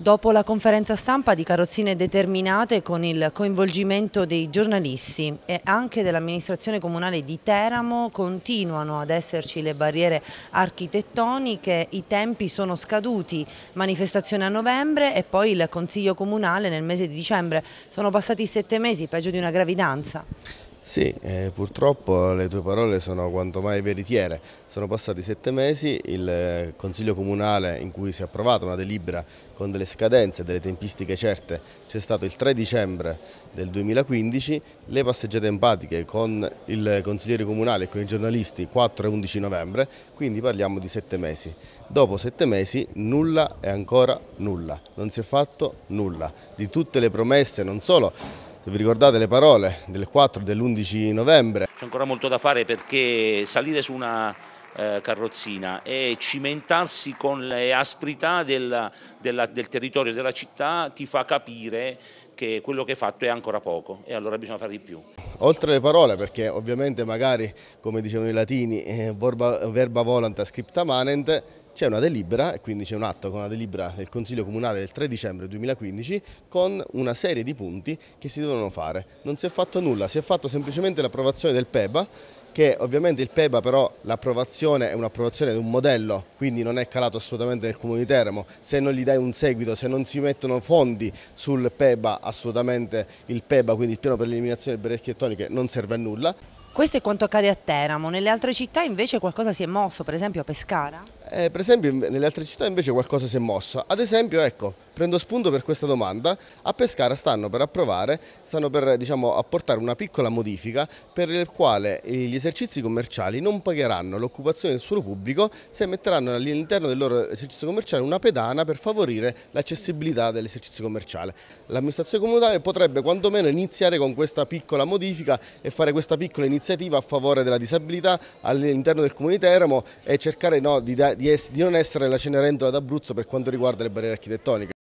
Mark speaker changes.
Speaker 1: Dopo la conferenza stampa di carrozzine determinate con il coinvolgimento dei giornalisti e anche dell'amministrazione comunale di Teramo continuano ad esserci le barriere architettoniche, i tempi sono scaduti, manifestazione a novembre e poi il Consiglio Comunale nel mese di dicembre. Sono passati sette mesi, peggio di una gravidanza.
Speaker 2: Sì, eh, purtroppo le tue parole sono quanto mai veritiere. Sono passati sette mesi, il eh, Consiglio Comunale in cui si è approvata una delibera con delle scadenze, delle tempistiche certe, c'è stato il 3 dicembre del 2015, le passeggiate empatiche con il consigliere comunale e con i giornalisti 4 e 11 novembre, quindi parliamo di sette mesi. Dopo sette mesi nulla è ancora nulla, non si è fatto nulla. Di tutte le promesse, non solo se vi ricordate le parole del 4 e dell'11 novembre. C'è
Speaker 3: ancora molto da fare perché salire su una eh, carrozzina e cimentarsi con le asprità della, della, del territorio della città ti fa capire che quello che è fatto è ancora poco e allora bisogna fare di più.
Speaker 2: Oltre le parole, perché ovviamente magari, come dicevano i latini, eh, verba volant scripta manent, c'è una delibera e quindi c'è un atto con una delibera del Consiglio Comunale del 3 dicembre 2015 con una serie di punti che si devono fare. Non si è fatto nulla, si è fatto semplicemente l'approvazione del PEBA che ovviamente il PEBA però l'approvazione è un'approvazione di un modello, quindi non è calato assolutamente nel Comune di Teramo, se non gli dai un seguito, se non si mettono fondi sul PEBA assolutamente il PEBA, quindi il piano per l'eliminazione delle berechie non serve a nulla.
Speaker 1: Questo è quanto accade a Teramo, nelle altre città invece qualcosa si è mosso, per esempio a Pescara?
Speaker 2: Eh, per esempio nelle altre città invece qualcosa si è mosso, ad esempio ecco, prendo spunto per questa domanda, a Pescara stanno per approvare, stanno per diciamo, apportare una piccola modifica per il quale gli esercizi commerciali non pagheranno l'occupazione del suolo pubblico se metteranno all'interno del loro esercizio commerciale una pedana per favorire l'accessibilità dell'esercizio commerciale. L'amministrazione comunale potrebbe quantomeno iniziare con questa piccola modifica e fare questa piccola iniziativa un'iniziativa a favore della disabilità all'interno del Comune di Teramo e cercare no, di, di, di non essere la Cenerentola d'Abruzzo per quanto riguarda le barriere architettoniche.